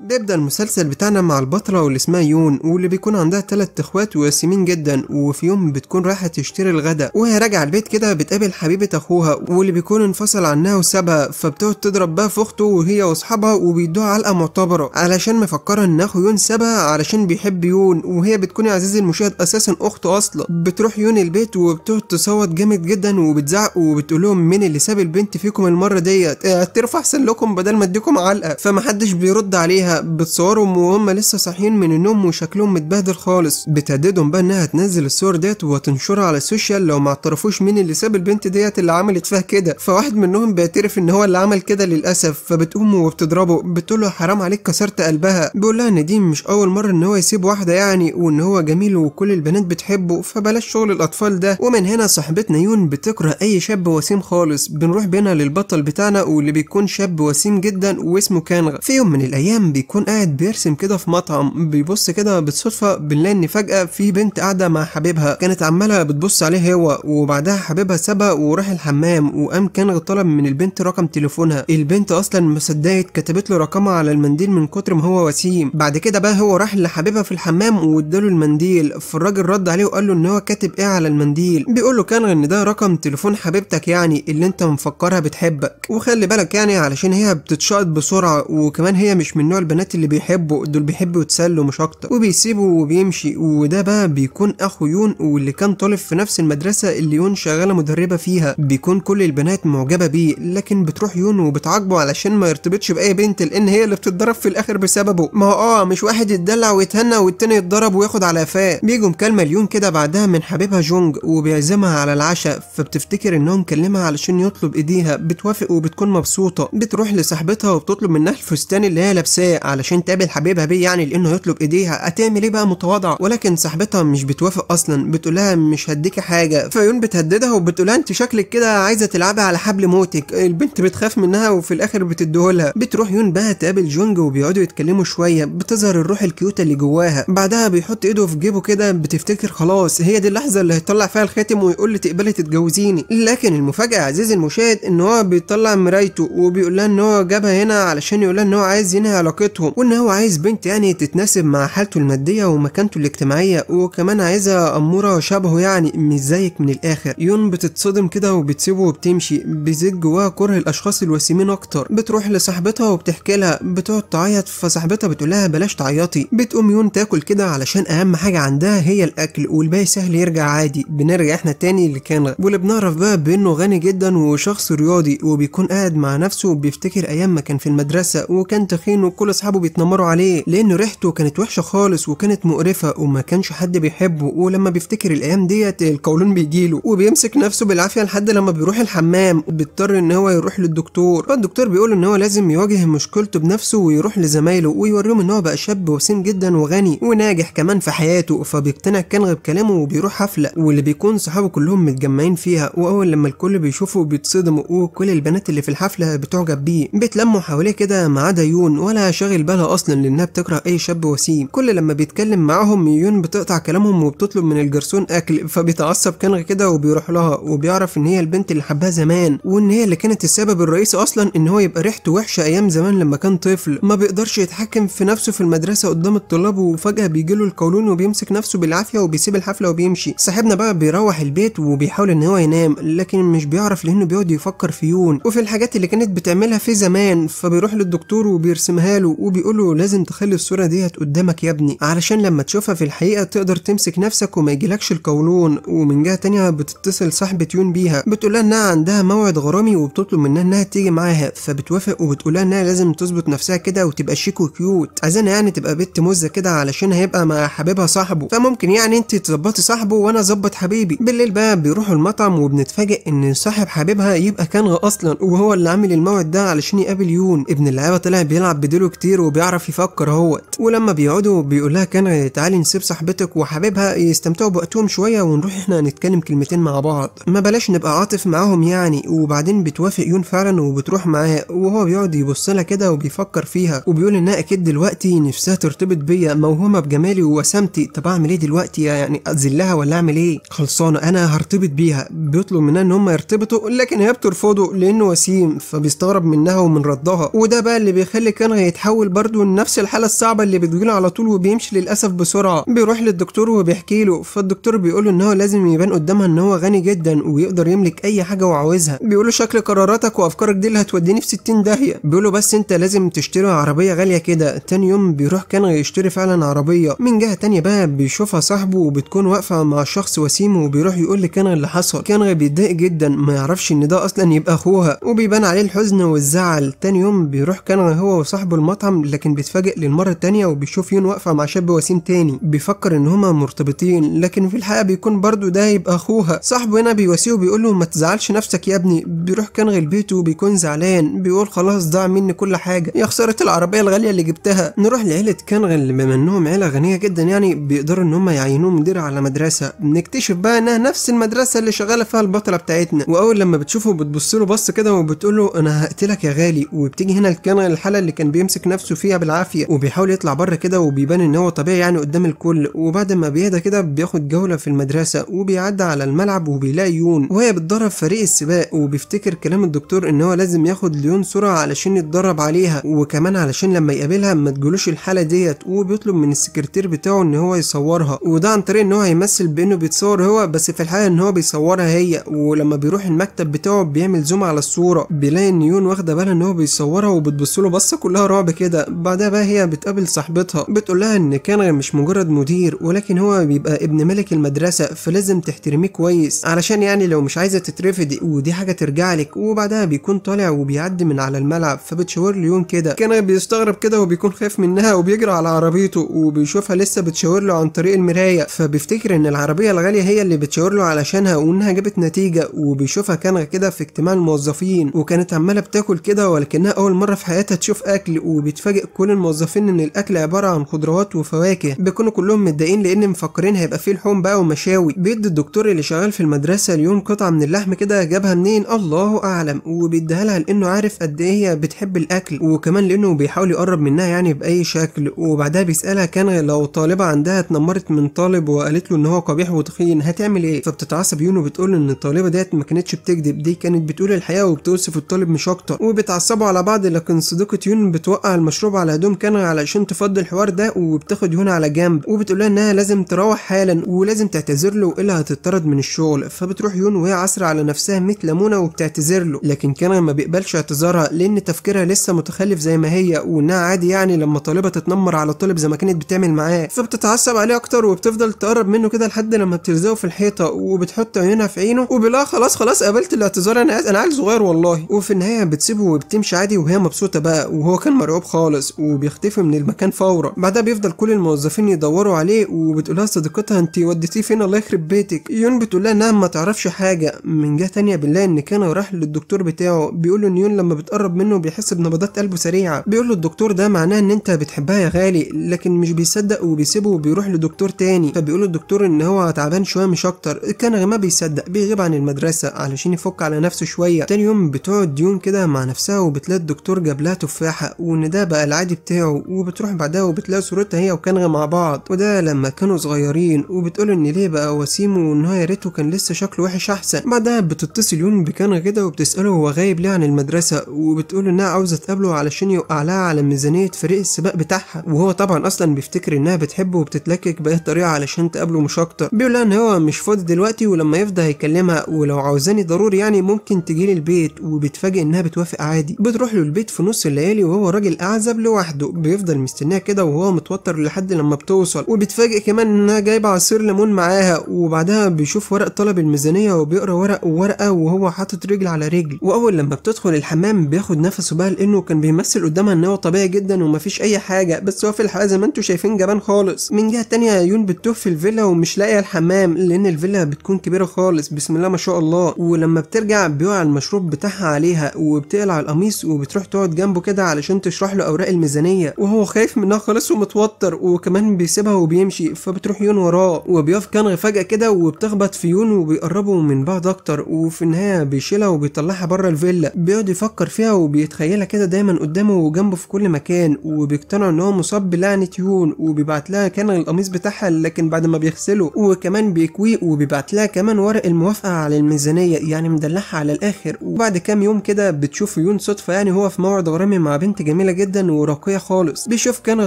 بيبدأ المسلسل بتاعنا مع البطلة واللي اسمها يون واللي بيكون عندها تلات اخوات وياسمين جدا وفي يوم بتكون رايحة تشتري الغداء وهي راجعة البيت كده بتقابل حبيبة اخوها واللي بيكون انفصل عنها وسابها فبتقعد تضرب بقى في اخته وهي واصحابها وبيدوها علقة معتبرة علشان مفكرة ان اخو يون سابها علشان بيحب يون وهي بتكون يا عزيزي المشاهد اساسا اخته اصلا بتروح يون البيت وبتقعد تصوت جامد جدا وبتزعق وبتقول لهم مين اللي ساب البنت فيكم المرة ديت اه ترفع احسن لكم بدل ما اديكم علقة فمحدش بيرد عليها عليها بتصورهم وهم لسه صاحيين من النوم وشكلهم متبهدل خالص بتهددهم بقى انها تنزل الصور ديت وتنشرها على السوشيال لو ما اعترفوش مين اللي ساب البنت ديت اللي عملت فيها كده فواحد منهم بيعترف ان هو اللي عمل كده للاسف فبتقوم وبتضربه بتقول له حرام عليك كسرت قلبها بيقول لها ان دي مش اول مره ان هو يسيب واحده يعني وان هو جميل وكل البنات بتحبه فبلاش شغل الاطفال ده ومن هنا صاحبتنا يون بتكره اي شاب وسيم خالص بنروح بينا للبطل بتاعنا واللي بيكون شاب وسيم جدا واسمه كانغ في يوم من الايام بيكون قاعد بيرسم كده في مطعم بيبص كده بالصدفه بنلاقي ان فجاه في بنت قاعده مع حبيبها كانت عماله بتبص عليه هو وبعدها حبيبها سابها وراح الحمام وقام كان طلب من البنت رقم تليفونها البنت اصلا ما صدقت كتبت له رقمها على المنديل من كتر ما هو وسيم بعد كده بقى هو راح لحبيبها في الحمام واداله المنديل فالراجل رد عليه وقال له ان هو كاتب ايه على المنديل بيقول له كان ان ده رقم تليفون حبيبتك يعني اللي انت مفكرها بتحبك وخلي بالك يعني علشان هي بتتشقط بسرعه وكمان هي مش من نوع البنات اللي بيحبوا دول بيحبوا يتسلوا مش اكتر وبيسيبه وبيمشي وده بقى بيكون اخو يون واللي كان طالب في نفس المدرسه اللي يون شغاله مدربه فيها بيكون كل البنات معجبه بيه لكن بتروح يون وبتعاقبه علشان ما يرتبطش باي بنت لان هي اللي بتتضرب في الاخر بسببه ما هو اه مش واحد يتدلع ويتهنى والتاني يتضرب وياخد على قفاه بيجوا مكالمه ليون كده بعدها من حبيبها جونج وبيعزمها على العشاء فبتفتكر انهم كلمها علشان يطلب ايديها بتوافق وبتكون مبسوطه بتروح لصاحبتها وبتطلب منها الفستان اللي هي لابساه علشان تقابل حبيبها بيه يعني لانه هيطلب ايديها هتعمل ايه بقى متواضع ولكن صاحبتها مش بتوافق اصلا بتقول لها مش هديكي حاجه فيون بتهددها وبتقول انت شكلك كده عايزه تلعبي على حبل موتك البنت بتخاف منها وفي الاخر بتديهولها بتروح يون بقى تقابل جونج وبيقعدوا يتكلموا شويه بتظهر الروح الكيوته اللي جواها بعدها بيحط ايده في جيبه كده بتفتكر خلاص هي دي اللحظه اللي هيطلع فيها الخاتم ويقول لي تقبلي تتجوزيني لكن المفاجاه عزيزي المشاهد ان هو بيطلع مرايته وبيقول لها ان هو جابها هنا علشان يقول لها ان هو عايز ينهي علاقته علاقتهم وان هو عايز بنت يعني تتناسب مع حالته الماديه ومكانته الاجتماعيه وكمان عايزه اموره شبهه يعني مش زيك من الاخر يون بتتصدم كده وبتسيبه وبتمشي بيزيد جواها كره الاشخاص الوسيمين اكتر بتروح لصاحبتها وبتحكي لها بتقعد تعيط فصاحبتها بتقول لها بلاش تعيطي بتقوم يون تاكل كده علشان اهم حاجه عندها هي الاكل والباقي سهل يرجع عادي بنرجع احنا تاني لكنغ واللي بنعرف بقى بانه غني جدا وشخص رياضي وبيكون قاعد مع نفسه وبيفتكر ايام ما كان في المدرسه وكان تخين وكل دول اصحابه بيتنمروا عليه لان ريحته كانت وحشه خالص وكانت مقرفه وما كانش حد بيحبه ولما بيفتكر الايام ديت القولون بيجيله وبيمسك نفسه بالعافيه لحد لما بيروح الحمام وبيضطر ان هو يروح للدكتور فالدكتور بيقول ان هو لازم يواجه مشكلته بنفسه ويروح لزمايله ويوريهم ان هو بقى شاب وسيم جدا وغني وناجح كمان في حياته فبيقتنع كنغ بكلامه وبيروح حفله واللي بيكون صحابه كلهم متجمعين فيها واول لما الكل بيشوفه بيتصدموا وكل البنات اللي في الحفله بتعجب بيه بيتلموا حواليه كده ما عدا يون ولا شاغل بالها اصلا لانها بتكره اي شاب وسيم كل لما بيتكلم معاهم ميون بتقطع كلامهم وبتطلب من الجرسون اكل فبيتعصب كنغ كده وبيروح لها وبيعرف ان هي البنت اللي حبها زمان وان هي اللي كانت السبب الرئيسي اصلا ان هو يبقى ريحته وحشه ايام زمان لما كان طفل ما بيقدرش يتحكم في نفسه في المدرسه قدام الطلاب وفجاه بيجيله القولون وبيمسك نفسه بالعافيه وبيسيب الحفله وبيمشي صاحبنا بقى بيروح البيت وبيحاول ان هو ينام لكن مش بيعرف لانه بيقعد يفكر في يون وفي الحاجات اللي كانت بتعملها في زمان فبيروح للدكتور وبيرسمها له له وبيقول له لازم تخلي الصورة ديت قدامك يا ابني علشان لما تشوفها في الحقيقة تقدر تمسك نفسك وما يجيلكش القولون ومن جهة تانية بتتصل صاحبة يون بيها لها انها عندها موعد غرامي وبتطلب منها انها تيجي معاها فبتوافق لها انها لازم تظبط نفسها كده وتبقى شيك وكيوت عايزانا يعني تبقى بنت مزة كده علشان هيبقى مع حبيبها صاحبه فممكن يعني انت تظبطي صاحبه وانا اظبط حبيبي بالليل بقى بيروحوا المطعم وبنتفاجئ ان صاحب حبيبها يبقى كانغ اصلا وهو اللي عامل الموعد ده علشان يقابل يون ابن اللعيبه طلع بيلعب بديلو كتير وبيعرف يفكر اهوت ولما بيقعدوا بيقول لها كان تعالي نسيب صاحبتك وحبيبها يستمتعوا بوقتهم شويه ونروح احنا نتكلم كلمتين مع بعض ما بلاش نبقى عاطف معاهم يعني وبعدين بتوافق يون فعلا وبتروح معاه وهو بيقعد يبص لها كده وبيفكر فيها وبيقول انها اكيد دلوقتي نفسها ترتبط بيا موهومه بجمالي ووسامتي طب اعمل ايه دلوقتي يعني اذلها ولا اعمل ايه خلصانه انا هرتبط بيها بيطلب منها ان هم يرتبطوا لكن هي بترفضه لانه وسيم فبيستغرب منها ومن ردها وده بقى اللي بيخلي كان يتحول بيتحول برضه لنفس الحاله الصعبه اللي بتجيله على طول وبيمشي للاسف بسرعه بيروح للدكتور وبيحكي له فالدكتور بيقول له ان هو لازم يبان قدامها ان هو غني جدا ويقدر يملك اي حاجه هو عاوزها بيقول له شكل قراراتك وافكارك دي اللي هتوديني في 60 داهيه بيقول له بس انت لازم تشتري عربيه غاليه كده تاني يوم بيروح كان يشتري فعلا عربيه من جهه تانية بقى بيشوفها صاحبه وبتكون واقفه مع شخص وسيم وبيروح يقول لكان اللي حصل كان بيتضايق جدا ما يعرفش ان ده اصلا يبقى اخوها وبيبان عليه الحزن والزعل تاني يوم بيروح كان هو وصاحبه المطعم المطعم لكن بيتفاجئ للمرة التانية وبيشوف يون واقفة مع شاب وسيم تاني بيفكر ان هما مرتبطين لكن في الحقيقة بيكون برضه ده هيبقى اخوها صاحبه هنا بيواسيه وبيقول له ما تزعلش نفسك يا ابني بيروح كنغ لبيته وبيكون زعلان بيقول خلاص ضاع مني كل حاجة يا خسارة العربية الغالية اللي جبتها نروح لعيلة كنغ اللي بما انهم عيلة غنية جدا يعني بيقدروا ان هما يعينوه مدير على مدرسة بنكتشف بقى انها نفس المدرسة اللي شغالة فيها البطلة بتاعتنا واول لما بتشوفه بتبص له بص كده وبتقول له انا هقتلك يا غالي وبتيجي هنا الكنغ الحالة اللي كان بيمسك نفسه فيها بالعافيه وبيحاول يطلع بره كده وبيبان ان هو طبيعي يعني قدام الكل وبعد ما بيهدى كده بياخد جوله في المدرسه وبيعدي على الملعب وبيلاقي يون وهي بتدرب فريق السباق وبيفتكر كلام الدكتور ان هو لازم ياخد ليون سرعه علشان يتدرب عليها وكمان علشان لما يقابلها ما تجلوش الحاله ديت وبيطلب من السكرتير بتاعه ان هو يصورها وده عن طريق ان هو هيمثل بانه بيتصور هو بس في الحقيقه ان هو بيصورها هي ولما بيروح المكتب بتاعه بيعمل زوم على الصوره بيلاقي ان يون واخده بالها ان هو بيصورها وبتبص له بصه كلها رعب كده بعدها بقى هي بتقابل صاحبتها بتقول لها ان كان مش مجرد مدير ولكن هو بيبقى ابن ملك المدرسه فلازم تحترميه كويس علشان يعني لو مش عايزه تترفضي ودي حاجه ترجع لك وبعدها بيكون طالع وبيعدي من على الملعب فبتشاور له يوم كده كان بيستغرب كده وبيكون خايف منها وبيجري على عربيته وبيشوفها لسه بتشاور له عن طريق المرايه فبيفتكر ان العربيه الغاليه هي اللي بتشاور له علشانها وانها جابت نتيجه وبيشوفها كانغ كده في اجتماع الموظفين وكانت عماله بتاكل كده ولكنها اول مره في حياتها تشوف اكل وبيتفاجئ كل الموظفين ان الاكل عباره عن خضروات وفواكه بيكونوا كلهم متضايقين لان مفكرين هيبقى فيه لحوم بقى ومشاوي بيدي الدكتور اللي شغال في المدرسه اليوم قطعه من اللحم كده جابها منين الله اعلم وبيديها لها لانه عارف قد ايه هي بتحب الاكل وكمان لانه بيحاول يقرب منها يعني باي شكل وبعدها بيسالها كان لو طالبه عندها اتنمرت من طالب وقالت له ان هو قبيح وتخين هتعمل ايه فبتتعصب يونو بتقول ان الطالبه ديت ما كانتش بتكذب دي كانت بتقول الحقيقه وبتوصف الطالب مش اكتر وبيتعصبوا على بعض لكن صديقه يون بتوقع بتوقع المشروب على هدوم كان علشان تفضي الحوار ده وبتاخد يهون على جنب وبتقول لها انها لازم تروح حالا ولازم تعتذر له والا هتطرد من الشغل فبتروح يون وهي عسرة على نفسها مثل منى وبتعتذر له لكن كان ما بيقبلش اعتذارها لان تفكيرها لسه متخلف زي ما هي وانها عادي يعني لما طالبه تتنمر على طالب زي ما كانت بتعمل معاه فبتتعصب عليه اكتر وبتفضل تقرب منه كده لحد لما بتلزقه في الحيطه وبتحط عيونها في عينه وبلا خلاص خلاص قبلت الاعتذار انا انا عيل صغير والله وفي النهايه بتسيبه وبتمشي عادي وهي مبسوطه بقى وهو كان مرعوب بيجاوب خالص وبيختفي من المكان فورا بعدها بيفضل كل الموظفين يدوروا عليه وبتقولها صديقتها انت وديتيه فين الله يخرب بيتك يون بتقول لها انها ما تعرفش حاجه من جهه تانية بنلاقي ان كان راح للدكتور بتاعه بيقول ان يون لما بتقرب منه بيحس بنبضات قلبه سريعه بيقول له الدكتور ده معناه ان انت بتحبها يا غالي لكن مش بيصدق وبيسيبه وبيروح لدكتور تاني فبيقول الدكتور ان هو تعبان شويه مش اكتر كان ما بيصدق بيغيب عن المدرسه علشان يفك على نفسه شويه تاني يوم بتقعد يون كده مع نفسها وبتلاقي الدكتور جاب لها تفاحه وان يعني ده بقى العادي بتاعه وبتروح بعدها وبتلاقي صورتها هي وكنغ مع بعض وده لما كانوا صغيرين وبتقول ان ليه بقى وسيم وان هو يا ريته كان لسه شكله وحش احسن بعدها بتتصل يون بكنغ كده وبتساله هو غايب ليه عن المدرسه وبتقول انها عاوزه تقابله علشان يوقع لها على ميزانيه فريق السباق بتاعها وهو طبعا اصلا بيفتكر انها بتحبه وبتتلكك باي طريقه علشان تقابله مش اكتر بيقولها ان هو مش فاضي دلوقتي ولما يفضى هيكلمها ولو عاوزاني ضروري يعني ممكن تجيلي البيت وبتفاجئ انها بتوافق عادي بتروح له البيت في نص الليالي وهو راجل الاعزب لوحده بيفضل مستنيها كده وهو متوتر لحد لما بتوصل وبيتفاجئ كمان انها جايبه عصير ليمون معاها وبعدها بيشوف ورق طلب الميزانيه وبيقرا ورق وورقه وهو حاطط رجل على رجل واول لما بتدخل الحمام بياخد نفسه بقى لانه كان بيمثل قدامها ان هو طبيعي جدا ومفيش اي حاجه بس هو في الحقيقه زي ما انتم شايفين جبان خالص من جهه تانية يون بتوه في الفيلا ومش لاقيه الحمام لان الفيلا بتكون كبيره خالص بسم الله ما شاء الله ولما بترجع بيقع المشروب بتاعها عليها وبتقلع القميص وبتروح تقعد جنبه كده علشان تشرح بتروح له اوراق الميزانيه وهو خايف منها خالص ومتوتر وكمان بيسيبها وبيمشي فبتروح يون وراه وبيقف كانغ فجاه كده وبتخبط في يون وبيقربوا من بعض اكتر وفي النهايه بيشيلها وبيطلعها بره الفيلا بيقعد يفكر فيها وبيتخيلها كده دايما قدامه وجنبه في كل مكان وبيقتنع ان هو مصاب بلعنه يون وبيبعت لها كانغ القميص بتاعها لكن بعد ما بيغسله وكمان بيكويه وبيبعت لها كمان ورق الموافقه على الميزانيه يعني مدلعها على الاخر وبعد كام يوم كده بتشوف يون صدفه يعني هو في موعد غرامي مع بنت جميله جدا وراقيه خالص بيشوف كان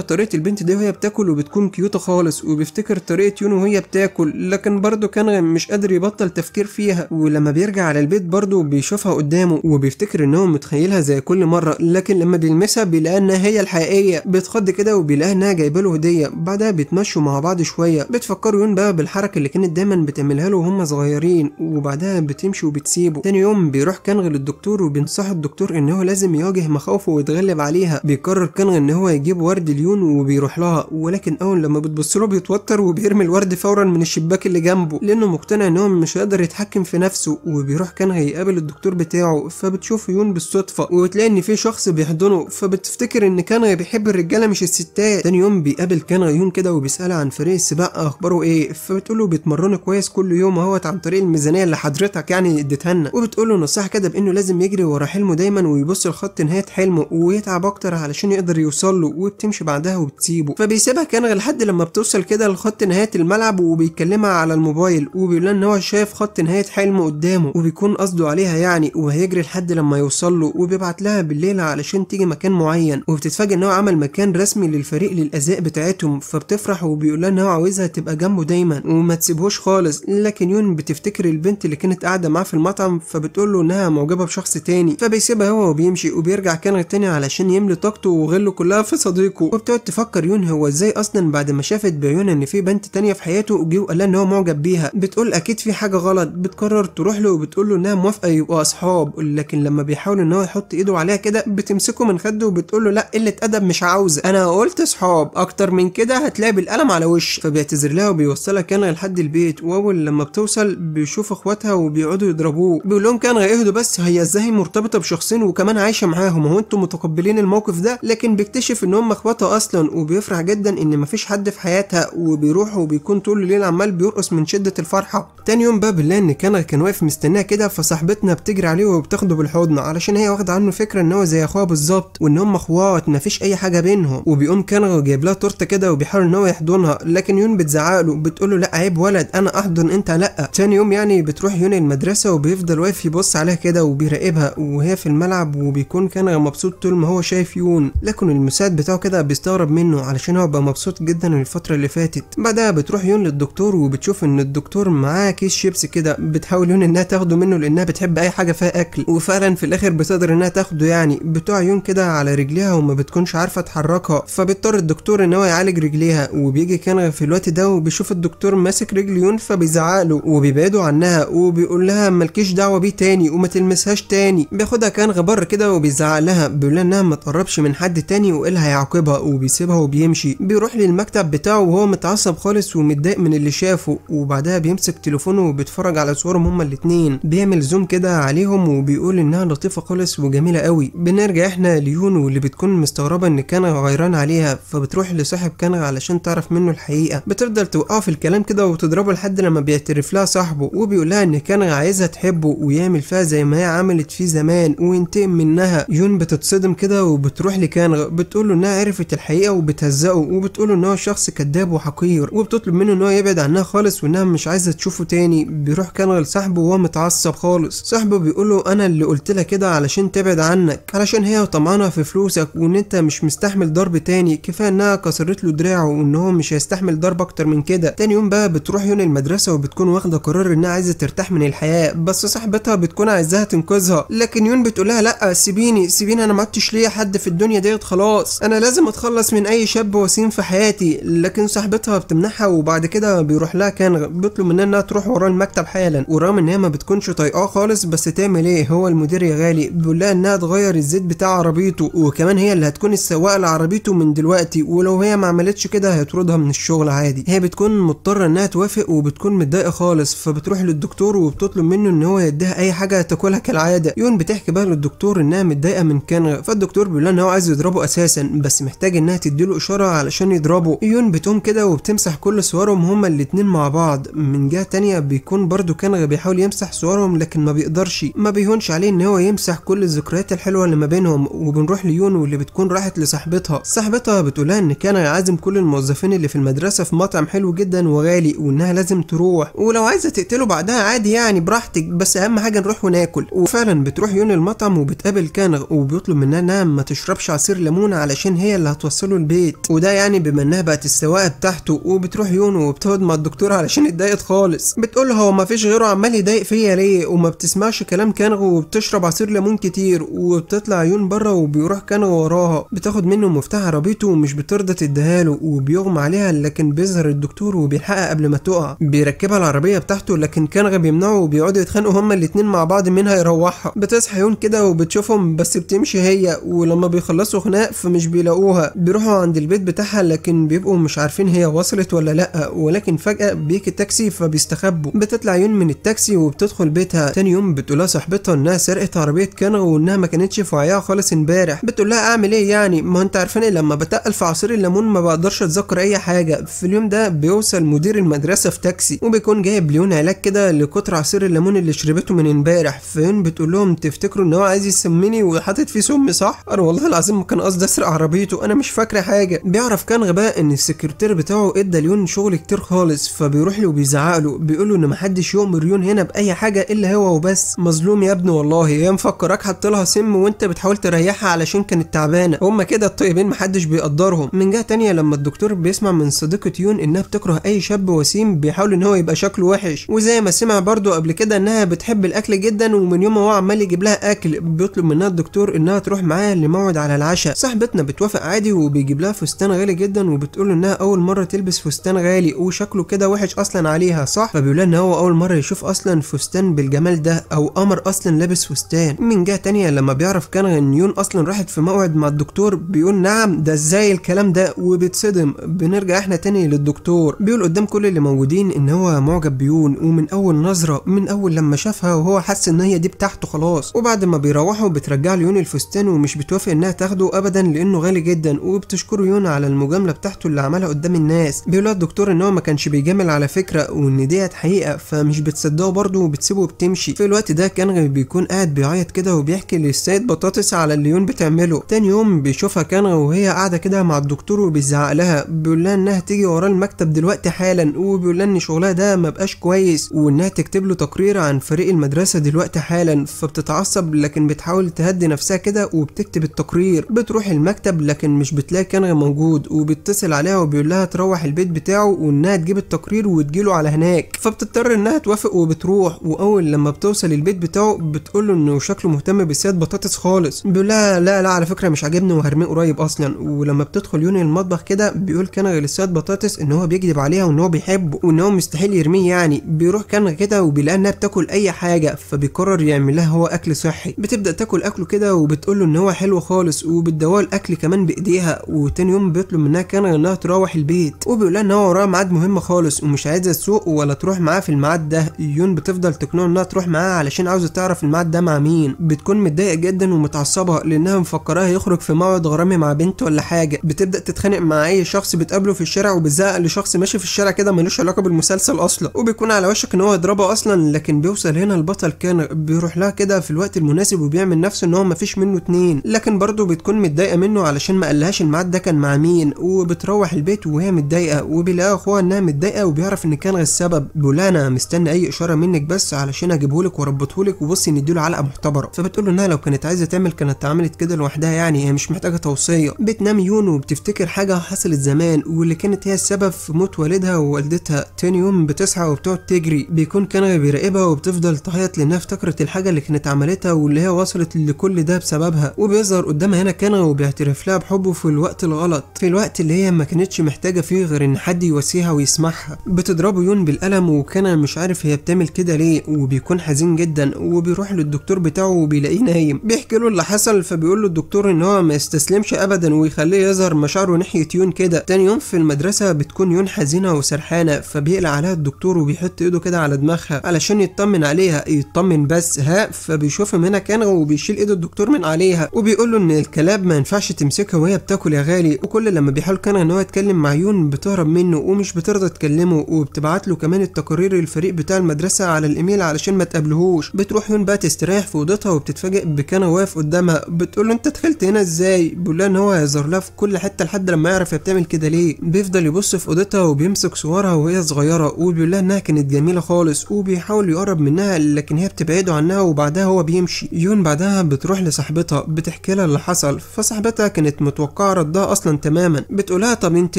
طريقه البنت دي وهي بتاكل وبتكون كيوته خالص وبيفتكر طريقه يون وهي بتاكل لكن برضه كان مش قادر يبطل تفكير فيها ولما بيرجع على البيت برضه بيشوفها قدامه وبيفتكر ان هو متخيلها زي كل مره لكن لما بيلمسها بيلاقي انها هي الحقيقيه بيتخض كده وبيلاقي انها جايبه له هديه بعدها بيتمشوا مع بعض شويه بتفكروا يون بقى بالحركه اللي كانت دايما بتعملها له وهم صغيرين وبعدها بتمشي وبتسيبه تاني يوم بيروح كانغ للدكتور وبينصح الدكتور ان هو لازم يواجه مخاوفه ويتغلب عليها بيقرر كنغ ان هو يجيب ورد ليون وبيروح لها ولكن اول لما بتبص له بيتوتر وبيرمي الورد فورا من الشباك اللي جنبه لانه مقتنع ان هو مش هيقدر يتحكم في نفسه وبيروح كنغ يقابل الدكتور بتاعه فبتشوف يون بالصدفه وبتلاقي ان في شخص بيحضنه فبتفتكر ان كنغ بيحب الرجاله مش الستات تاني يوم بيقابل كنغ يون كده وبيسالها عن فريق السباق اخباره ايه فبتقول له بيتمرنوا كويس كل يوم اهوت عن طريق الميزانيه اللي حضرتك يعني اديتها لنا وبتقول له نصيحه كده بانه لازم يجري ورا حلمه دايما ويبص لخط نهايه حلمه ويتعب اكتر اكتر علشان يقدر يوصل له وبتمشي بعدها وبتسيبه فبيسيبها كانغ لحد لما بتوصل كده لخط نهايه الملعب وبيكلمها على الموبايل وبيقول ان هو شايف خط نهايه حلمه قدامه وبيكون قصده عليها يعني وهيجري لحد لما يوصل له وبيبعت لها بالليل علشان تيجي مكان معين وبتتفاجئ ان هو عمل مكان رسمي للفريق للازاء بتاعتهم فبتفرح وبيقول ان هو عاوزها تبقى جنبه دايما وما تسيبهوش خالص لكن يون بتفتكر البنت اللي كانت قاعده معاه في المطعم فبتقول له انها معجبه بشخص تاني فبيسيبها هو وبيمشي وبيرجع كانغ تاني علشان يملي طاقته وغله كلها في صديقه وبتقعد تفكر يون هو ازاي اصلا بعد ما شافت بعيونها ان في بنت تانية في حياته جه وقال لها ان هو معجب بيها بتقول اكيد في حاجه غلط بتقرر تروح له وبتقول له انها موافقه يبقوا اصحاب لكن لما بيحاول ان هو يحط ايده عليها كده بتمسكه من خده وبتقول له لا قله ادب مش عاوزه انا قلت اصحاب اكتر من كده هتلاقي بالقلم على وش فبيعتذر لها وبيوصلها كان لحد البيت واول لما بتوصل بيشوف اخواتها وبيقعدوا يضربوه بيقول لهم كان هيهدوا بس هي ازاي مرتبطه بشخصين وكمان عايشه معاهم هو انتوا متقبلين الموقف الموقف ده لكن بيكتشف ان هم اخواته اصلا وبيفرح جدا ان مفيش حد في حياتها وبيروح وبيكون طول الليل عمال بيرقص من شده الفرحه تاني يوم بقى بالله ان كان كان واقف مستناه كده فصاحبتنا بتجري عليه وبتاخده بالحضن علشان هي واخده عنه فكره ان هو زي اخوها بالظبط وان هم اخوات مفيش اي حاجه بينهم وبيقوم كان جايب لها تورته كده وبيحاول ان هو يحضنها لكن يون بتزعق له بتقول له لا عيب ولد انا احضن انت لا تاني يوم يعني بتروح يون المدرسه وبيفضل واقف يبص عليها كده وبيراقبها وهي في الملعب وبيكون كان مبسوط طول ما هو شايف يون لكن المساعد بتاعه كده بيستغرب منه علشان هو بقى مبسوط جدا الفتره اللي فاتت بعدها بتروح يون للدكتور وبتشوف ان الدكتور معاه كيس شيبسي كده بتحاول يون انها تاخده منه لانها بتحب اي حاجه فيها اكل وفعلا في الاخر بتقدر انها تاخده يعني بتوع يون كده على رجليها وما بتكونش عارفه تحركها فبيضطر الدكتور ان هو يعالج رجليها وبيجي كان في الوقت ده وبيشوف الدكتور ماسك رجل يون فبيزعق له وبيبعده عنها وبيقول لها مالكيش دعوه بيه تاني وما تلمسهاش تاني بياخدها كان غبر كده وبيزعق لها بيقول لها انها ما بيقربش من حد تاني وإيه اللي هيعاقبها وبيسيبها وبيمشي بيروح للمكتب بتاعه وهو متعصب خالص ومتضايق من اللي شافه وبعدها بيمسك تليفونه وبيتفرج على صورهم هما الاتنين بيعمل زوم كده عليهم وبيقول إنها لطيفة خالص وجميلة قوي بنرجع إحنا ليون واللي بتكون مستغربة إن كان غيران عليها فبتروح لصاحب كان علشان تعرف منه الحقيقة بتفضل توقعه في الكلام كده وتضربه لحد لما بيعترف لها صاحبه وبيقول لها إن كان عايزها تحبه ويعمل فيها زي ما هي عملت فيه زمان وينتقم منها يون بتتصدم كده وبت بتروح لكان بتقول له انها عرفت الحقيقه وبتهزقه وبتقول له ان هو شخص كذاب وحقير وبتطلب منه ان هو يبعد عنها خالص وانها مش عايزه تشوفه تاني بيروح كان لصاحبه وهو متعصب خالص صاحبه بيقول له انا اللي قلت لها كده علشان تبعد عنك علشان هي طمعانه في فلوسك وان انت مش مستحمل ضرب تاني كفايه انها كسرت له دراعه وان هو مش هيستحمل ضرب اكتر من كده تاني يوم بقى بتروح يون المدرسه وبتكون واخده قرار انها عايزه ترتاح من الحياه بس صاحبتها بتكون عايزاها تنقذها لكن يون بتقول لها لا سيبيني سيبيني انا ما عدتش ليا حد في الدنيا ديت خلاص انا لازم اتخلص من اي شاب وسيم في حياتي لكن صاحبتها بتمنحها وبعد كده بيروح لها كان بيطلب منها انها تروح وراه المكتب حالا ورغم ان هي ما بتكونش طايقاه خالص بس تعمل ايه هو المدير يا غالي بيقول لها انها تغير الزيت بتاع عربيته وكمان هي اللي هتكون السواقه لعربيته من دلوقتي ولو هي ما عملتش كده هيطردها من الشغل عادي هي بتكون مضطره انها توافق وبتكون متضايقه خالص فبتروح للدكتور وبتطلب منه ان هو يديها اي حاجه تاكلها كالعاده يون بتحكي بقى للدكتور انها متضايقه من كان فالدكتور بيقول ان هو عايز يضربه اساسا بس محتاج انها تديله اشاره علشان يضربه يون بتقوم كده وبتمسح كل صورهم هما الاتنين مع بعض من جهه تانية بيكون برضو كان بيحاول يمسح صورهم لكن ما بيقدرش ما بيهونش عليه ان هو يمسح كل الذكريات الحلوه اللي ما بينهم وبنروح ليون واللي بتكون راحت لصاحبتها صاحبتها بتقولها ان كان عازم كل الموظفين اللي في المدرسه في مطعم حلو جدا وغالي وانها لازم تروح ولو عايزه تقتله بعدها عادي يعني براحتك بس اهم حاجه نروح وناكل وفعلا بتروح يون المطعم وبتقابل كانغ وبيطلب منها انها ما تشرب بيشربش عصير ليمونه علشان هي اللي هتوصله البيت وده يعني بما انها بقت السواقه بتاعته وبتروح يونو وبتقعد مع الدكتور علشان اتضايقت خالص بتقول هو ما فيش غيره عمال يضايق فيا ليه وما بتسمعش كلام كانغو وبتشرب عصير ليمون كتير وبتطلع يون بره وبيروح كانغو وراها بتاخد منه مفتاح عربيته ومش بترضى تديها له وبيغمى عليها لكن بيظهر الدكتور وبيلحقها قبل ما تقع بيركبها العربيه بتاعته لكن كانغو بيمنعه وبيقعدوا يتخانقوا هما الاتنين مع بعض مين هيروحها بتصحى يون كده وبتشوفهم بس بتمشي هي ولما هما بيخلصوا خناق فمش بيلاقوها بيروحوا عند البيت بتاعها لكن بيبقوا مش عارفين هي وصلت ولا لا ولكن فجأة بيجي تاكسي فبيستخبوا بتطلع يون من التاكسي وبتدخل بيتها تاني يوم بتقولها صاحبتها انها سرقت عربية كنغ وانها ما كانتش في وعيها خالص امبارح بتقول لها اعمل ايه يعني ما انت عارفاني لما بتقل في عصير الليمون ما بقدرش اتذكر اي حاجة في اليوم ده بيوصل مدير المدرسة في تاكسي وبيكون جايب ليون علاج كده لكتر عصير الليمون اللي شربته من امبارح فيون بتقول لهم تفتكروا ان هو عايز يسمني وحاطط فيه سم صح؟ أروى والله العظيم كان قصدي اسرق عربيته انا مش فاكره حاجه بيعرف كان غباء ان السكرتير بتاعه ادى ليون شغل كتير خالص فبيروح له وبيزعق له بيقول له ان محدش يؤمر يون هنا باي حاجه الا هو وبس مظلوم يا ابني والله هي مفكراك حاطط لها سم وانت بتحاول تريحها علشان كانت تعبانه هما كده الطيبين محدش بيقدرهم من جهه تانية لما الدكتور بيسمع من صديقه يون انها بتكره اي شاب وسيم بيحاول ان هو يبقى شكله وحش وزي ما سمع برضه قبل كده انها بتحب الاكل جدا ومن يوم ما هو عمال يجيب لها اكل بيطلب منها الدكتور انها تروح معاه لموعد موعد على العشاء صاحبتنا بتوافق عادي وبيجيب لها فستان غالي جدا وبتقول له انها اول مره تلبس فستان غالي وشكله كده وحش اصلا عليها صح فبيقول لها ان هو اول مره يشوف اصلا فستان بالجمال ده او قمر اصلا لابس فستان من جهه تانية لما بيعرف كان غنيون اصلا راحت في موعد مع الدكتور بيقول نعم ده ازاي الكلام ده وبيتصدم بنرجع احنا تاني للدكتور بيقول قدام كل اللي موجودين ان هو معجب بيون ومن اول نظره من اول لما شافها وهو حس ان هي دي بتاعته خلاص وبعد ما بيروحوا بترجع ليون الفستان ومش بتوافق انها تاخده ابدا لانه غالي جدا وبتشكره يونا على المجامله بتاعته اللي عملها قدام الناس لها الدكتور ان هو ما كانش بيجامل على فكره وان ديت حقيقه فمش بتصدقه برضه وبتسيبه وبتمشي في الوقت ده كان بيكون قاعد بيعيط كده وبيحكي للسيد بطاطس على اللي يون بتعمله تاني يوم بيشوفها كان وهي قاعده كده مع الدكتور وبيزعق لها بيقول لها انها تيجي وراه المكتب دلوقتي حالا وبيقول لها ان شغلها ده ما بقاش كويس وانها تكتب له تقرير عن فريق المدرسه دلوقتي حالا فبتتعصب لكن بتحاول تهدي نفسها كده وبتكتب التقرير التقرير بتروح المكتب لكن مش بتلاقي كنغ موجود وبيتصل عليها وبيقول لها تروح البيت بتاعه وانها تجيب التقرير وتجيله على هناك فبتضطر انها توافق وبتروح واول لما بتوصل البيت بتاعه بتقول له انه شكله مهتم بسياد بطاطس خالص بيقول لها لا لا على فكره مش عاجبني وهرميه قريب اصلا ولما بتدخل يوني المطبخ كده بيقول كنغ لسياد بطاطس ان هو بيكذب عليها وان هو بيحبه وان هو مستحيل يرميه يعني بيروح كنغ كده وبيلاقي انها بتاكل اي حاجه فبيقرر يعمل لها هو اكل صحي بتبدا تاكل اكله كده وبتقول له ان هو حلو خالص خالص وبتدور الاكل كمان بايديها وتاني يوم بيطلب منها كان انها تروح البيت وبيقول ان هو وراها ميعاد مهم خالص ومش عايزه تسوق ولا تروح معاه في الميعاد ده يون بتفضل تقنعه انها تروح معاه علشان عاوزه تعرف الميعاد ده مع مين بتكون متضايقه جدا ومتعصبه لانها مفكراها يخرج في موعد غرامي مع بنت ولا حاجه بتبدا تتخانق مع اي شخص بتقابله في الشارع وبتزعق لشخص ماشي في الشارع كده ملوش علاقه بالمسلسل اصلا وبيكون على وشك ان هو يضربها اصلا لكن بيوصل هنا البطل كان بيروح لها كده في الوقت المناسب وبيعمل نفسه ان هو مفيش منه اتنين لكن برضو بتكون متضايقة منه علشان ما قالهاش الميعاد ده كان مع مين وبتروح البيت وهي متضايقة وبيلاقي أخوها إنها متضايقة وبيعرف إن كان السبب بيقول أنا مستني أي إشارة منك بس علشان واربطه لك وبصي نديله علقة محتبرة فبتقول له إنها لو كانت عايزة تعمل كانت عملت كده لوحدها يعني هي مش محتاجة توصية بتنام يون وبتفتكر حاجة حصلت زمان واللي كانت هي السبب في موت والدها ووالدتها تاني يوم بتصحى وبتقعد تجري بيكون كان بيراقبها وبتفضل تعيط لأنها افتكرت الحاجة اللي كانت عملتها واللي هي وصلت لكل ده بسببها وبيظهر قدامها هنا كان وبيعترف لها بحبه في الوقت الغلط في الوقت اللي هي ما كانتش محتاجة فيه غير ان حد يواسيها ويسمعها بتضربه يون بالقلم وكان مش عارف هي بتعمل كده ليه وبيكون حزين جدا وبيروح للدكتور بتاعه وبيلاقيه نايم بيحكي له اللي حصل فبيقول له الدكتور ان هو ما يستسلمش ابدا ويخليه يظهر مشاعره ناحية يون كده تاني يوم في المدرسة بتكون يون حزينة وسرحانة فبيقلع عليها الدكتور وبيحط ايده كده على دماغها علشان يطمن عليها يطمن بس ها فبيشوفهم هنا كان وبيشيل ايد الدكتور من عليها وبيقول له ان الكلاب ما ينفعش تمسكها وهي بتاكل يا غالي وكل لما بيحاول كان ان هو يتكلم مع يون بتهرب منه ومش بترضى تكلمه وبتبعت له كمان التقارير للفريق بتاع المدرسه على الايميل علشان ما تقابلهوش بتروح يون بقى تستريح في اوضتها وبتتفاجئ بكان واقف قدامها بتقول له انت دخلت هنا ازاي بيقول لها ان هو هيظهر لها في كل حته لحد لما يعرف هي بتعمل كده ليه بيفضل يبص في اوضتها وبيمسك صورها وهي صغيره وبيقول لها انها كانت جميله خالص وبيحاول يقرب منها لكن هي بتبعده عنها وبعدها هو بيمشي يون بعدها بتروح لصاحبتها بتحكي لها على اللي حصل فصاحبتها كانت متوقعة ردها أصلا تماما بتقولها طب أنت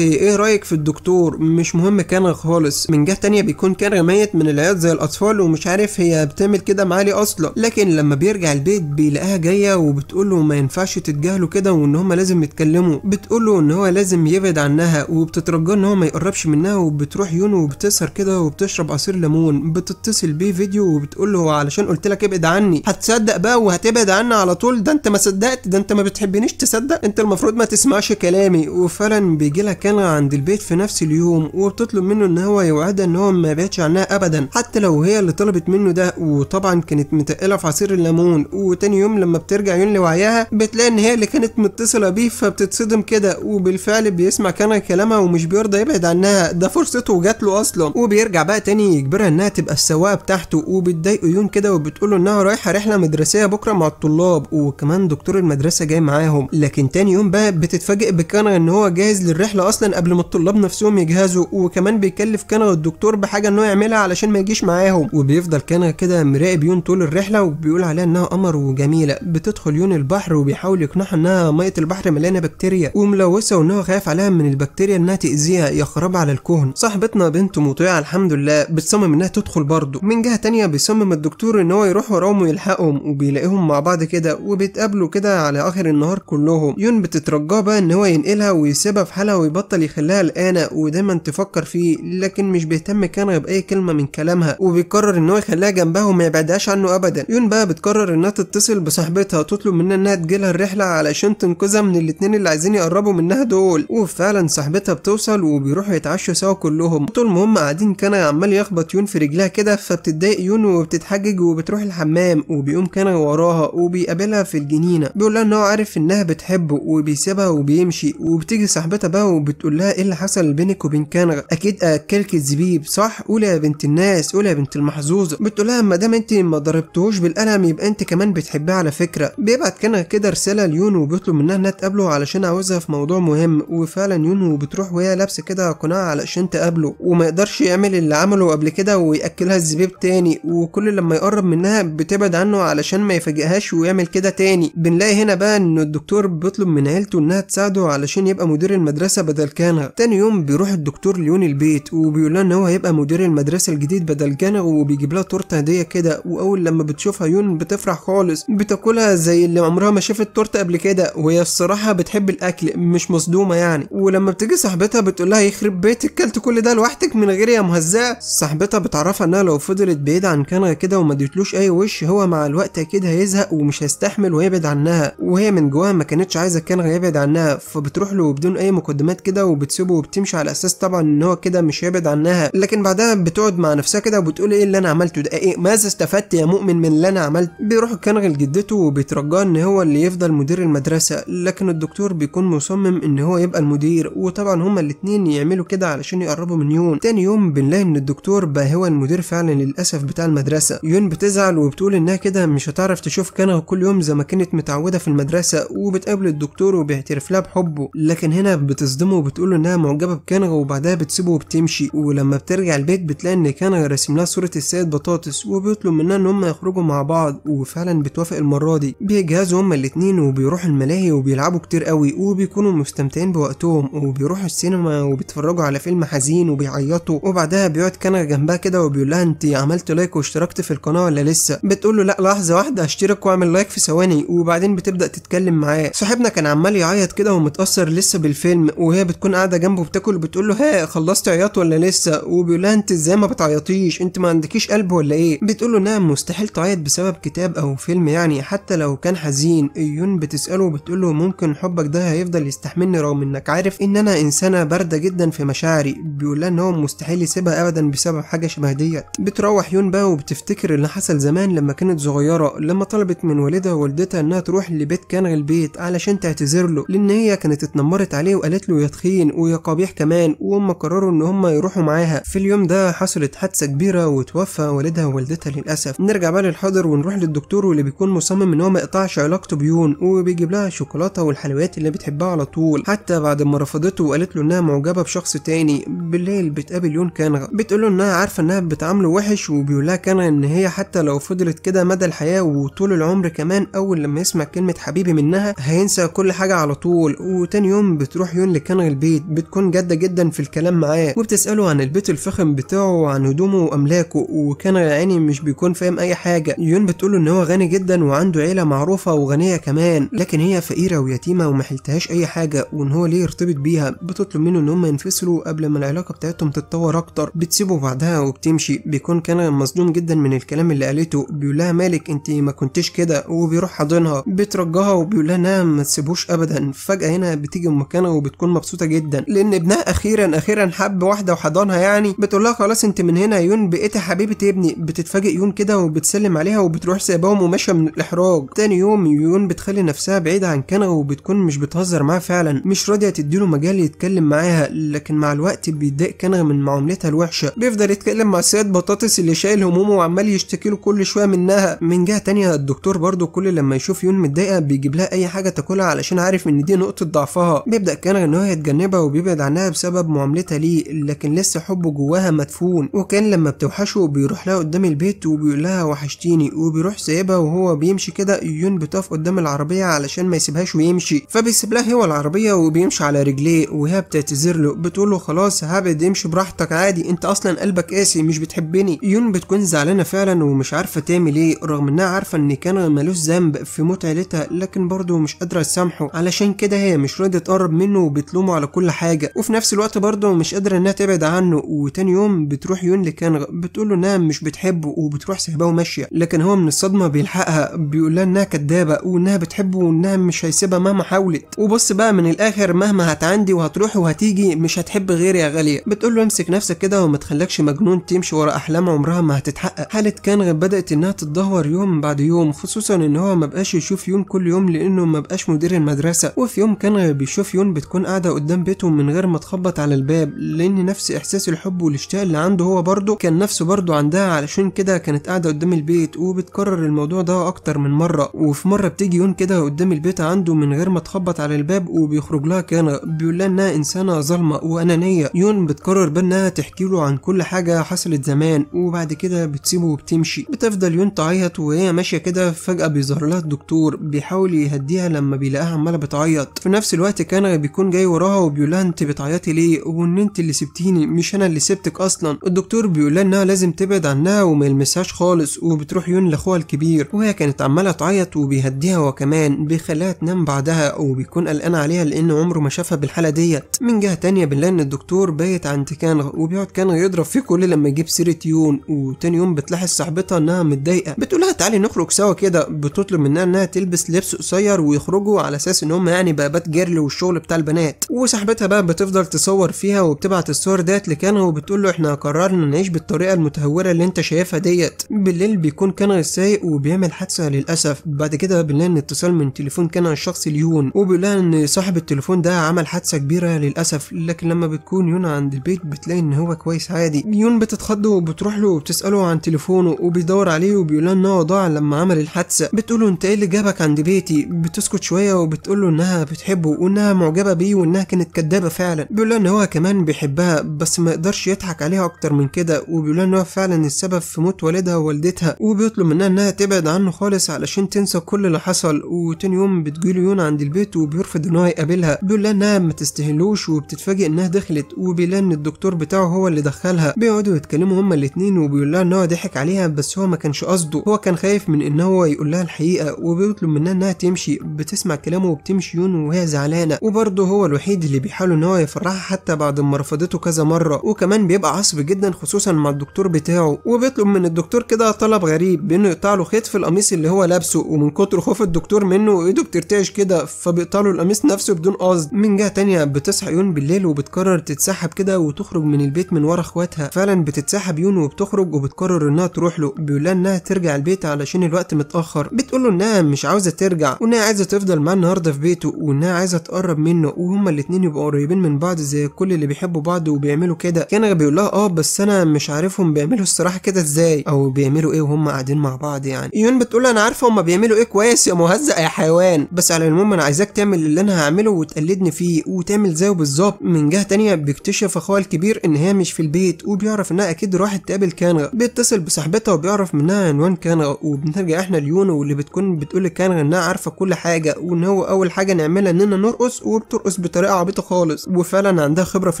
إيه رأيك في الدكتور مش مهم كان خالص من جهة تانية بيكون كان ميت من العياد زي الأطفال ومش عارف هي بتعمل كده معاه ليه أصلا لكن لما بيرجع البيت بيلاقيها جاية وبتقوله ما ينفعش تتجاهله كده وإن هما لازم يتكلموا بتقوله إن هو لازم يبعد عنها وبتترجاه إن هو ما يقربش منها وبتروح يونو وبتسهر كده وبتشرب عصير ليمون بتتصل بيه فيديو وبتقول له علشان قلت لك ابعد عني هتصدق بقى وهتبعد عني على طول ده انت ما صدقت ده انت ما بتحبنيش تصدق انت المفروض ما تسمعش كلامي وفعلا بيجي لها كان عند البيت في نفس اليوم وبتطلب منه ان هو يوعدها ان هو ما يبعدش عنها ابدا حتى لو هي اللي طلبت منه ده وطبعا كانت متقله في عصير الليمون وتاني يوم لما بترجع يون لوعيها بتلاقي ان هي اللي كانت متصله بيه فبتتصدم كده وبالفعل بيسمع كان كلامها ومش بيرضى يبعد عنها ده فرصته وجات له اصلا وبيرجع بقى تاني يجبرها انها تبقى السواقه بتاعته وبتضايقه يون كده وبتقول له انها رايحه رحله مدرسيه بكره مع الطلاب وكمان دكتور المدرسه المدرسه جاي معاهم لكن تاني يوم بقى بتتفاجئ بكنغ ان هو جاهز للرحله اصلا قبل ما الطلاب نفسهم يجهزوا وكمان بيكلف كنغ الدكتور بحاجه ان هو يعملها علشان ما يجيش معاهم وبيفضل كنغ كده مراقب يون طول الرحله وبيقول عليها انها قمر وجميله بتدخل يون البحر وبيحاول يقنعها انها ميه البحر مليانه بكتيريا وملوثه وان هو خايف عليها من البكتيريا انها تاذيها يخرب على الكهن صاحبتنا بنت مطيعه الحمد لله بتصمم انها تدخل برضه من جهه تانية بيصمم الدكتور ان هو يروح وراهم ويلحقهم وبيلاقيهم مع بعض كده وبيتقابلوا كده على اخر النهار كلهم يون بتترجاه بقى ان هو ينقلها ويسيبها في حالها ويبطل يخليها قلقانه ودايما تفكر فيه لكن مش بيهتم كانغ باي كلمه من كلامها وبيقرر ان هو يخليها جنبها وما يبعدهاش عنه ابدا يون بقى بتقرر انها تتصل بصاحبتها وتطلب منها انها تجيلها الرحله علشان تنقذها من الاتنين اللي عايزين يقربوا منها دول وفعلا صاحبتها بتوصل وبيروحوا يتعشوا سوا كلهم طول ما هم قاعدين كان عمال يخبط يون في رجلها كده فبتضايق يون وبتتحجج وبتروح الحمام وبيقوم كان وراها وبيقابلها في الجنينه بيقول لها ان هو عارف انها بتحبه وبيسيبها وبيمشي وبتيجي صاحبتها بقى وبتقول لها ايه اللي حصل بينك وبين كان اكيد اكلك الزبيب صح قولي يا بنت الناس قولي يا بنت المحظوظه بتقول لها ما دام انت ما ضربتهوش بالقلم يبقى انت كمان بتحبيه على فكره بيبعت كان كده رساله ليون وبيطلب منها انها تقابله علشان عاوزها في موضوع مهم وفعلا يونو بتروح وهي لابسه كده قناع علشان تقابله وما يقدرش يعمل اللي عمله قبل كده وياكلها الزبيب تاني وكل لما يقرب منها بتبعد عنه علشان ما يفاجئهاش ويعمل كده تاني بنلاقي هنا بقى ان الدكتور بيطلب من عيلته انها تساعده علشان يبقى مدير المدرسه بدل كان تاني يوم بيروح الدكتور ليون البيت وبيقول لها ان هو هيبقى مدير المدرسه الجديد بدل كان وبيجيب لها تورته هديه كده واول لما بتشوفها يون بتفرح خالص بتاكلها زي اللي عمرها ما شافت تورته قبل كده وهي الصراحه بتحب الاكل مش مصدومه يعني ولما بتيجي صاحبتها بتقول لها يخرب بيتك كلت كل ده لوحدك من غير يا مهزاه صاحبتها بتعرفها انها لو فضلت بعيد عن كان كده وما اديتلوش اي وش هو مع الوقت اكيد هيزهق ومش هيستحمل ويبعد عنها وهي من جواها ما كانتش عايزه كان يبعد عنها فبتروح له بدون اي مقدمات كده وبتسيبه وبتمشي على اساس طبعا ان هو كده مش هيبعد عنها لكن بعدها بتقعد مع نفسها كده وبتقول ايه اللي انا عملته ده ايه ماذا استفدت يا مؤمن من اللي انا عملته بيروح الكنغ لجدته وبيترجاه ان هو اللي يفضل مدير المدرسه لكن الدكتور بيكون مصمم ان هو يبقى المدير وطبعا هما الاثنين يعملوا كده علشان يقربوا من يون تاني يوم بنلاقي ان الدكتور بقى هو المدير فعلا للاسف بتاع المدرسه يون بتزعل وبتقول انها كده مش هتعرف تشوف كنغ كل يوم زي ما كانت متعوده في المدرسة وبتقابل الدكتور وبيعترف لها بحبه لكن هنا بتصدمه وبتقول له انها معجبة بكانغا وبعدها بتسيبه وبتمشي ولما بترجع البيت بتلاقي ان كانغا راسم لها صورة السيد بطاطس وبيطلب منها ان هم يخرجوا مع بعض وفعلا بتوافق المرة دي بيجهزوا هما الاتنين وبيروحوا الملاهي وبيلعبوا كتير قوي وبيكونوا مستمتعين بوقتهم وبيروحوا السينما وبيتفرجوا على فيلم حزين وبيعيطوا وبعدها بيقعد كانغا جنبها كده وبيقول لها انت عملت لايك واشتركت في القناة ولا لسه بتقول له لا لحظة واحدة اشترك واعمل لايك في ثواني وبعدين بتبقى تبدا تتكلم معاه صاحبنا كان عمال يعيط كده ومتاثر لسه بالفيلم وهي بتكون قاعده جنبه بتاكل وبتقول له ها خلصت عياط ولا لسه وبيقول لها انت ازاي ما بتعيطيش انت ما عندكيش قلب ولا ايه بتقول له نعم مستحيل تعيط بسبب كتاب او فيلم يعني حتى لو كان حزين ايون بتساله وبتقول له ممكن حبك ده هيفضل يستحملني رغم انك عارف ان انا انسانه بارده جدا في مشاعري بيقول لها ان هو مستحيل يسيبها ابدا بسبب حاجه شبه ديت بتروح يون بقى وبتفتكر اللي حصل زمان لما كانت صغيره لما طلبت من والدها ووالدتها انها تروح لبيت كانغ البيت علشان تعتذر له لان هي كانت اتنمرت عليه وقالت له يا تخين ويا قبيح كمان وهم قرروا ان هم يروحوا معاها في اليوم ده حصلت حادثه كبيره وتوفى والدها ووالدتها للاسف نرجع بقى للحاضر ونروح للدكتور واللي بيكون مصمم ان هو ما يقطعش علاقته بيون وبيجيب لها الشوكولاته والحلويات اللي بتحبها على طول حتى بعد ما رفضته وقالت له انها معجبه بشخص تاني بالليل بتقابل يون كانغ بتقول له انها عارفه انها بتعامله وحش وبيقول لها كانغ ان هي حتى لو فضلت كده مدى الحياه وطول العمر كمان اول لما يسمع كلمه كلمة حبيبي منها هينسى كل حاجة على طول وتاني يوم بتروح يون لكنغ البيت بتكون جادة جدا في الكلام معاه وبتسأله عن البيت الفخم بتاعه وعن هدومه وأملاكه وكان يعني مش بيكون فاهم أي حاجة يون بتقوله إن هو غني جدا وعنده عيلة معروفة وغنية كمان لكن هي فقيرة ويتيمة حلتهاش أي حاجة وإن هو ليه يرتبط بيها بتطلب منه إن هم ينفصلوا قبل ما العلاقة بتاعتهم تتطور أكتر بتسيبه بعدها وبتمشي بيكون كان مصدوم جدا من الكلام اللي قالته بيقول لها مالك أنت ما كنتش كده وبيروح حاضنها بترجع بيرجعها وبيقول لها انها نعم، ما تسيبوش ابدا فجاه هنا بتيجي ام مكانها وبتكون مبسوطه جدا لان ابنها اخيرا اخيرا حب واحده وحضنها يعني بتقول لها خلاص انت من هنا يون بقيتي حبيبه ابني بتتفاجئ يون كده وبتسلم عليها وبتروح سايباهم وماشيه من الاحراج تاني يوم يون بتخلي نفسها بعيده عن كانا وبتكون مش بتهزر معاه فعلا مش راضيه تديله مجال يتكلم معاها لكن مع الوقت بيتضايق كانا من معاملتها الوحشه بيفضل يتكلم مع سيد بطاطس اللي شايل همومه وعمال يشتكي له كل شويه منها من جهه تانية الدكتور برضو كل لما يشوف يون متضايقه الحقيقه بيجيب لها اي حاجه تاكلها علشان عارف ان دي نقطه ضعفها بيبدا كانغ ان هو يتجنبها وبيبعد عنها بسبب معاملتها ليه لكن لسه حبه جواها مدفون وكان لما بتوحشه بيروح لها قدام البيت وبيقول لها وحشتيني وبيروح سايبها وهو بيمشي كده يون بتقف قدام العربيه علشان ما يسيبهاش ويمشي فبيسيب لها هو العربيه وبيمشي على رجليه وهي بتعتذر له بتقول له خلاص هبعد امشي براحتك عادي انت اصلا قلبك قاسي مش بتحبني يون بتكون زعلانه فعلا ومش عارفه تعمل ايه رغم انها عارفه ان كان ملوش ذنب في موت عيلتها لكن برضه مش قادره تسامحه علشان كده هي مش راضيه تقرب منه وبتلومه على كل حاجه وفي نفس الوقت برضه مش قادره انها تبعد عنه وتاني يوم بتروح يون لكانغ بتقول له انها مش بتحبه وبتروح سايباه وماشيه لكن هو من الصدمه بيلحقها بيقول لها انها كدابه وانها بتحبه وانها مش هيسيبها مهما حاولت وبص بقى من الاخر مهما هتعندي وهتروح وهتيجي مش هتحب غيري يا غاليه بتقول له امسك نفسك كده وما تخليكش مجنون تمشي ورا احلام عمرها ما هتتحقق حاله كانغ بدات انها تتدهور يوم بعد يوم خصوصا ان هو ما بقاش يشوف يون كل يوم لانه ما بقاش مدير المدرسه وفي يوم كان بيشوف يون بتكون قاعده قدام بيته من غير ما تخبط على الباب لان نفس احساس الحب والاشتياق اللي عنده هو برضه كان نفسه برضه عندها علشان كده كانت قاعده قدام البيت وبتكرر الموضوع ده اكتر من مره وفي مره بتيجي يون كده قدام البيت عنده من غير ما تخبط على الباب وبيخرج لها كان بيقول لها انها انسانه ظالمه وانانيه يون بتقرر بانها تحكي له عن كل حاجه حصلت زمان وبعد كده بتسيبه وبتمشي بتفضل يون تعيط وهي ماشيه كده فجاه بيظهر لها الدكتور بيحاول يهديها لما بيلاقيها عماله بتعيط في نفس الوقت كان بيكون جاي وراها وبيقول لها انت بتعيطي ليه وان انت اللي سبتيني مش انا اللي سبتك اصلا الدكتور بيقول لها انها لازم تبعد عنها وما يلمسهاش خالص وبتروح يون لاخوها الكبير وهي كانت عماله تعيط وبيهديها هو كمان بيخليها تنام بعدها وبيكون قلقان عليها لان عمره ما شافها بالحاله ديت من جهه تانية بنلاقي ان الدكتور بايت عند كانغ وبيقعد كانغ يضرب فيه كل لما يجيب سيره يون وتاني يوم بتلاحظ صاحبتها انها متضايقه بتقول لها تعالي نخرج سوا كده بتطلب منها انها تلبس بتلبس لبس قصير ويخرجوا على اساس ان هم يعني بقى جيرل والشغل بتاع البنات وصاحبتها بقى بتفضل تصور فيها وبتبعت الصور ديت لكانها وبتقول له احنا قررنا نعيش بالطريقه المتهوره اللي انت شايفها ديت بالليل بيكون كان سايق وبيعمل حادثه للاسف بعد كده بنلاقي اتصال من تليفون كان الشخص ليون وبيقول لها ان صاحب التليفون ده عمل حادثه كبيره للاسف لكن لما بتكون يون عند البيت بتلاقي ان هو كويس عادي يون بتتخض وبتروح له وبتساله عن تليفونه وبيدور عليه وبيقول لها ان هو ضاع لما عمل الحادثه بتقول له انت ايه اللي جابك عند عند بيتي بتسكت شويه وبتقول له انها بتحبه وانها معجبه بيه وانها كانت كدابه فعلا بيقول ان هو كمان بيحبها بس ما يقدرش يضحك عليها اكتر من كده وبيقول ان هو فعلا السبب في موت والدها ووالدتها وبيطلب منها انها تبعد عنه خالص علشان تنسى كل اللي حصل وتاني يوم بتجيله يون عند البيت وبيرفض ان هو يقابلها بيقول انها ما تستاهلوش وبتتفاجئ انها دخلت وبيلاقي ان الدكتور بتاعه هو اللي دخلها بيقعدوا يتكلموا هما الاتنين وبيقول لها ان هو ضحك عليها بس هو ما كانش قصده هو كان خايف من ان هو يقول لها الحقيقه وبيطلب منها انها تمشي بتسمع كلامه وبتمشي يون وهي زعلانه وبرضه هو الوحيد اللي بيحاول ان هو يفرحها حتى بعد ما رفضته كذا مره وكمان بيبقى عصبي جدا خصوصا مع الدكتور بتاعه وبيطلب من الدكتور كده طلب غريب بانه يقطع له خيط في القميص اللي هو لابسه ومن كتر خوف الدكتور منه ايده بترتعش كده فبيقطع له القميص نفسه بدون قصد من جهه تانية بتصحى يون بالليل وبتقرر تتسحب كده وتخرج من البيت من ورا اخواتها فعلا بتتسحب يون وبتخرج وبتقرر انها تروح له بيقول انها ترجع البيت علشان الوقت متاخر بتقول له انها مش عاوزه ترجع وانها عايزه تفضل معاه النهارده في بيته وانها عايزه تقرب منه وهما الاتنين يبقوا قريبين من بعض زي كل اللي بيحبوا بعض وبيعملوا كده كان بيقول لها اه بس انا مش عارفهم بيعملوا الصراحه كده ازاي او بيعملوا ايه وهم قاعدين مع بعض يعني يون بتقول انا عارفه هما بيعملوا ايه كويس يا مهزأ يا حيوان بس على العموم انا عايزاك تعمل اللي انا هعمله وتقلدني فيه وتعمل زيه بالظبط من جهه تانية بيكتشف اخوها الكبير ان هي مش في البيت وبيعرف انها اكيد راحت تقابل كانغا بيتصل بصاحبتها وبيعرف منها عنوان كانغا وبنرجع احنا ليونو واللي بتكون بتقول لكانغا انها عارفه كل حاجه وان هو اول حاجه نعملها اننا نرقص وبترقص بطريقه عبيطه خالص وفعلا عندها خبره في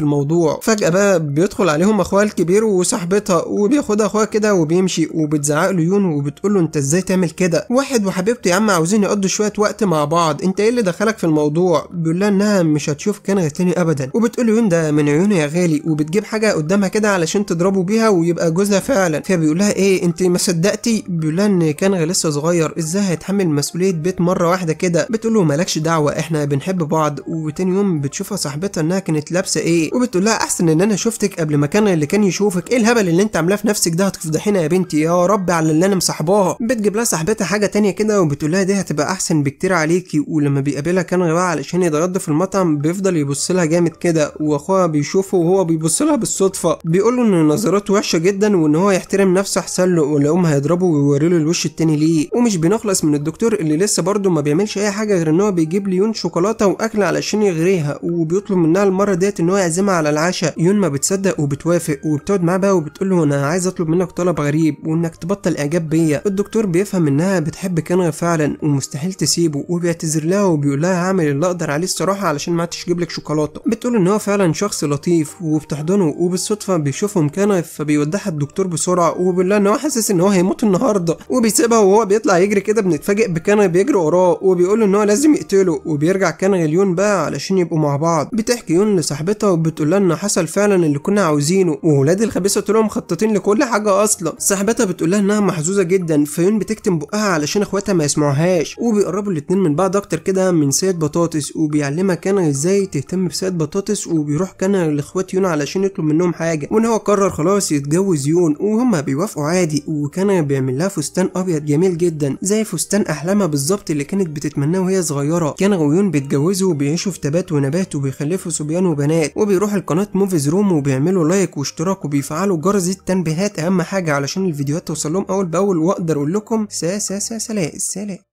الموضوع فجاه بقى بيدخل عليهم اخوها الكبير وصاحبتها وبياخدها اخوها كده وبيمشي وبتزعق له يونو وبتقول له انت ازاي تعمل كده واحد وحبيبته يا عم عاوزين يقضوا شويه وقت مع بعض انت ايه اللي دخلك في الموضوع بيقول لها انها مش هتشوف كان تاني ابدا وبتقول له ده من عيونه يا غالي وبتجيب حاجه قدامها كده علشان تضربه بيها ويبقى جوزها فعلا فبيقول لها ايه انت ما صدقتي بيقول لها ان كان لسه صغير ازاي هيتحمل المسؤوليه عدت بيت مرة واحدة كده بتقول له مالكش دعوة احنا بنحب بعض وتاني يوم بتشوفها صاحبتها انها كانت لابسة ايه وبتقول لها احسن ان انا شفتك قبل ما كان اللي كان يشوفك ايه الهبل اللي انت عاملاه في نفسك ده هتفضحينا يا بنتي يا رب على اللي انا مصاحباها بتجيب لها صاحبتها حاجة تانية كده وبتقول لها دي هتبقى احسن بكتير عليكي ولما بيقابلها كان بقى علشان يتغدى في المطعم بيفضل يبص لها جامد كده واخوها بيشوفه وهو بيبص لها بالصدفة بيقول له ان نظراته وحشة جدا وان هو يحترم نفسه احسن له ولا هيضربه ويوريله الوش التاني ليه ومش بنخلص من الدكتور اللي لسه برضه ما بيعملش اي حاجه غير ان هو بيجيب ليون شوكولاته واكل علشان يغريها وبيطلب منها المره ديت ان هو يعزمها على العشاء يون ما بتصدق وبتوافق وبتقعد معاه بقى وبتقول له انا عايز اطلب منك طلب غريب وانك تبطل اعجاب بيا الدكتور بيفهم انها بتحب كانغ فعلا ومستحيل تسيبه وبيعتذر لها وبيقول لها هعمل اللي اقدر عليه الصراحه علشان ما عادش لك شوكولاته بتقول ان هو فعلا شخص لطيف وبتحضنه وبالصدفه بيشوفهم كانغ فبيودعها الدكتور بسرعه وبيقول لها ان هو حاسس ان هو هيموت النهارده وبيسيبها وهو بيطلع يجري كده بنتفاجئ بكانغ بيجري وراه وبيقول له ان هو لازم يقتله وبيرجع كان غليون بقى علشان يبقوا مع بعض بتحكي يون لصاحبتها وبتقول لها ان حصل فعلا اللي كنا عاوزينه وولاد الخبيثه طلعوا مخططين لكل حاجه اصلا صاحبتها بتقول لها انها محظوظه جدا فيون بتكتم بقها علشان اخواتها ما يسمعوهاش وبيقربوا الاتنين من بعض اكتر كده من سيد بطاطس وبيعلمها كان ازاي تهتم بسيد بطاطس وبيروح كان لاخوات يون علشان يطلب منهم حاجه وان هو قرر خلاص يتجوز يون وهما بيوافقوا عادي وكان بيعمل لها فستان ابيض جميل جدا زي فستان احلامها بالظبط اللي كانت بتتمناه وهي صغيره كان غويون بيتجوزوا وبيعيشوا في تبات ونبات وبيخلفوا صبيان وبنات وبيروحوا القناه موفيز روم وبيعملوا لايك واشتراك وبيفعلوا جرس التنبيهات اهم حاجه علشان الفيديوهات توصل لهم اول باول واقدر اقول لكم سا سا سا سلام سلام